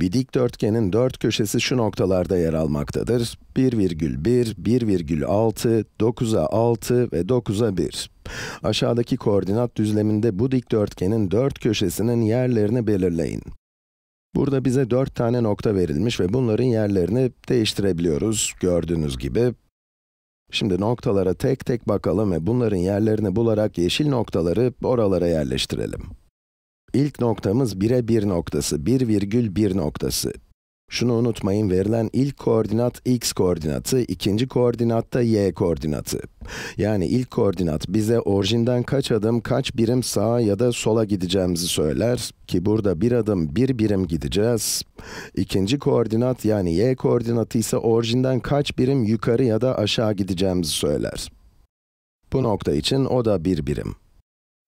Bir dikdörtgenin dört köşesi şu noktalarda yer almaktadır. 1,1, 1,6, 9'a 6 ve 9'a 1. Aşağıdaki koordinat düzleminde bu dikdörtgenin dört köşesinin yerlerini belirleyin. Burada bize dört tane nokta verilmiş ve bunların yerlerini değiştirebiliyoruz, gördüğünüz gibi. Şimdi noktalara tek tek bakalım ve bunların yerlerini bularak yeşil noktaları oralara yerleştirelim. İlk noktamız 1'e 1 noktası, virgül 1,1 noktası. Şunu unutmayın, verilen ilk koordinat x koordinatı, ikinci koordinat da y koordinatı. Yani ilk koordinat bize orijinden kaç adım, kaç birim sağa ya da sola gideceğimizi söyler ki burada bir adım, bir birim gideceğiz. İkinci koordinat yani y koordinatı ise orijinden kaç birim yukarı ya da aşağı gideceğimizi söyler. Bu nokta için o da bir birim.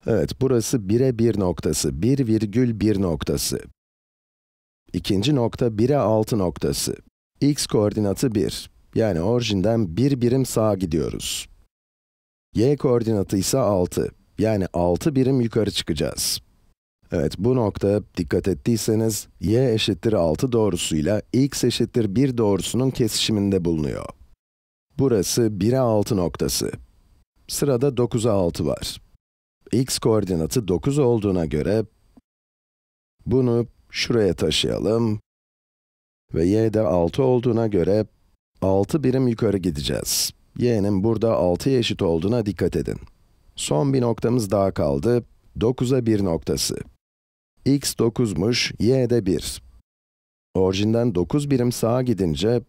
Evet, burası bire bir noktası, bir virgül bir noktası. İkinci nokta bire altı noktası. x koordinatı 1. Yani orijinden bir birim sağa gidiyoruz. y koordinatı ise 6. Yani 6 birim yukarı çıkacağız. Evet, bu nokta, dikkat ettiyseniz, y eşittir 6 doğrusuyla x eşittir 1 doğrusunun kesişiminde bulunuyor. Burası 1'e 6 noktası. Sırada 9'a 6 var x koordinatı 9 olduğuna göre bunu şuraya taşıyalım ve y de 6 olduğuna göre 6 birim yukarı gideceğiz. y'nin burada 6'ya eşit olduğuna dikkat edin. Son bir noktamız daha kaldı, 9'a 1 noktası. x 9'muş, y de 1. Orijinden 9 birim sağa gidince,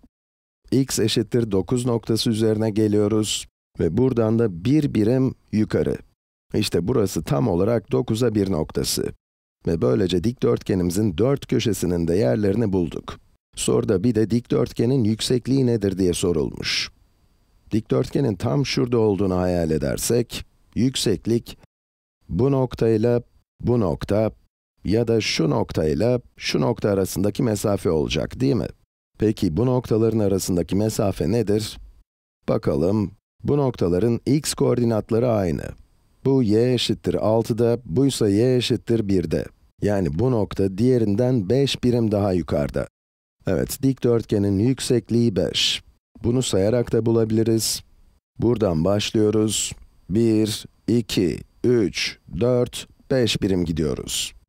x eşittir 9 noktası üzerine geliyoruz ve buradan da 1 birim yukarı. İşte burası tam olarak 9'a 1 noktası. Ve böylece dikdörtgenimizin dört köşesinin de yerlerini bulduk. Soruda bir de dikdörtgenin yüksekliği nedir diye sorulmuş. Dikdörtgenin tam şurada olduğunu hayal edersek, yükseklik bu noktayla bu nokta ya da şu noktayla şu nokta arasındaki mesafe olacak değil mi? Peki bu noktaların arasındaki mesafe nedir? Bakalım, bu noktaların x koordinatları aynı. Bu y eşittir 6'da, buysa y eşittir 1'de. Yani bu nokta diğerinden 5 birim daha yukarıda. Evet, dikdörtgenin yüksekliği 5. Bunu sayarak da bulabiliriz. Buradan başlıyoruz. 1, 2, 3, 4, 5 birim gidiyoruz.